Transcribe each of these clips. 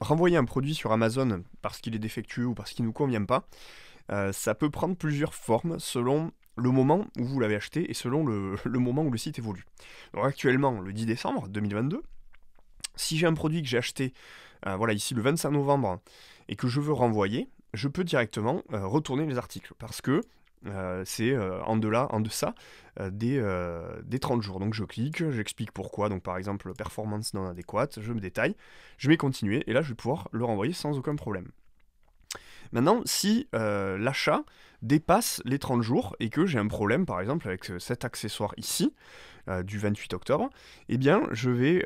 renvoyer un produit sur Amazon parce qu'il est défectueux ou parce qu'il ne nous convient pas, euh, ça peut prendre plusieurs formes selon le moment où vous l'avez acheté et selon le, moment où le site évolue. Donc actuellement, le 10 décembre 2022, si j'ai un produit que j'ai acheté, euh, voilà ici le 25 novembre, et que je veux renvoyer, je peux directement euh, retourner les articles parce que euh, c'est euh, en, delà, en deçà euh, des, des 30 jours. Donc je clique, j'explique pourquoi. Donc par exemple, performance non adéquate, je me détaille, je mets continuer et là je vais pouvoir le renvoyer sans aucun problème. Maintenant, si euh, l'achat dépasse les 30 jours et que j'ai un problème, par exemple, avec euh, cet accessoire ici, euh, du 28 octobre, eh bien, je vais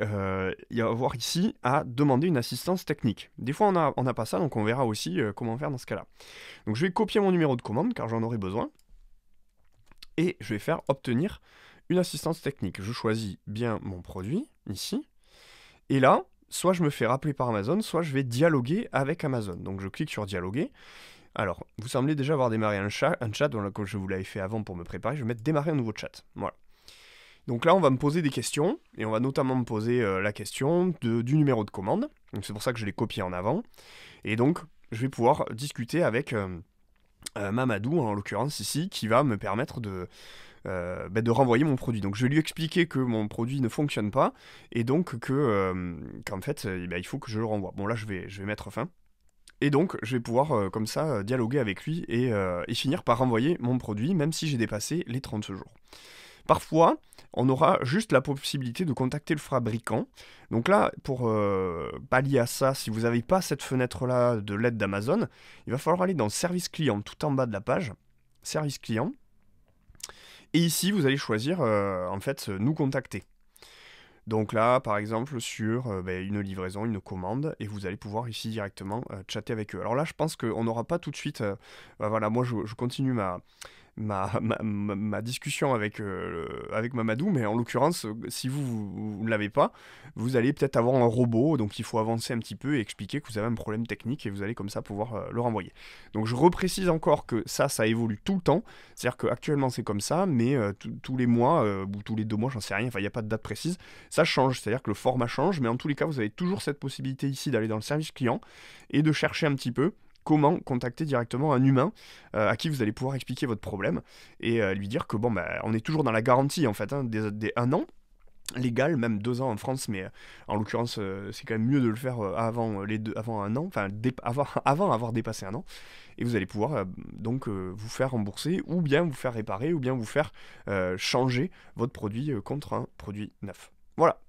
y avoir ici à demander une assistance technique. Des fois, on n'a pas ça, donc on verra aussi comment faire dans ce cas-là. Donc, je vais copier mon numéro de commande, car j'en aurai besoin, et je vais faire obtenir une assistance technique. Je choisis bien mon produit, ici, et là, soit je me fais rappeler par Amazon, soit je vais dialoguer avec Amazon. Donc je clique sur dialoguer. Alors, vous semblez déjà avoir démarré un, chat, un chat comme je vous l'avais fait avant pour me préparer, je vais mettre démarrer un nouveau chat. Voilà. Donc là, on va me poser des questions, et on va notamment me poser euh, la question du numéro de commande. c'est pour ça que je l'ai copié en avant. Et donc, je vais pouvoir discuter avec euh, euh, Mamadou, en l'occurrence ici, qui va me permettre de, euh, bah, de renvoyer mon produit. Donc je vais lui expliquer que mon produit ne fonctionne pas et donc que euh, qu'en fait euh, bah, il faut que je le renvoie. Bon là je vais, je vais mettre fin. Et donc je vais pouvoir comme ça dialoguer avec lui et, finir par renvoyer mon produit même si j'ai dépassé les 30 jours. Parfois, on aura juste la possibilité de contacter le fabricant. Donc là, pour pallier à ça, si vous n'avez pas cette fenêtre-là de l'aide d'Amazon, il va falloir aller dans Service client tout en bas de la page. Service client. Et ici, vous allez choisir, euh, en fait, euh, nous contacter. Donc là, par exemple, sur euh, ben, une livraison, une commande, et vous allez pouvoir ici directement chatter avec eux. Alors là, je pense qu'on n'aura pas tout de suite... Ben voilà, moi, je continue ma, ma, discussion euh, avec, Mamadou, mais en l'occurrence, euh, si vous ne l'avez pas, vous allez peut-être avoir un robot, donc il faut avancer un petit peu et expliquer que vous avez un problème technique et vous allez comme ça pouvoir euh, le renvoyer. Donc je reprécise encore que ça, ça évolue tout le temps, c'est-à-dire qu'actuellement c'est comme ça, mais tous les mois ou tous les deux mois, j'en sais rien, enfin il n'y a pas de date précise, ça change, c'est-à-dire que le format change, mais en tous les cas, vous avez toujours cette possibilité ici d'aller dans le service client et de chercher un petit peu comment contacter directement un humain euh, à qui vous allez pouvoir expliquer votre problème et euh, lui dire que bon, bah, on est toujours dans la garantie en fait, hein, des, un an légal, même deux ans en France, mais euh, en l'occurrence, c'est quand même mieux de le faire avant, les deux, avant un an, enfin avant avoir dépassé un an, et vous allez pouvoir donc vous faire rembourser, ou bien vous faire réparer, ou bien vous faire changer votre produit contre un produit neuf. Voilà,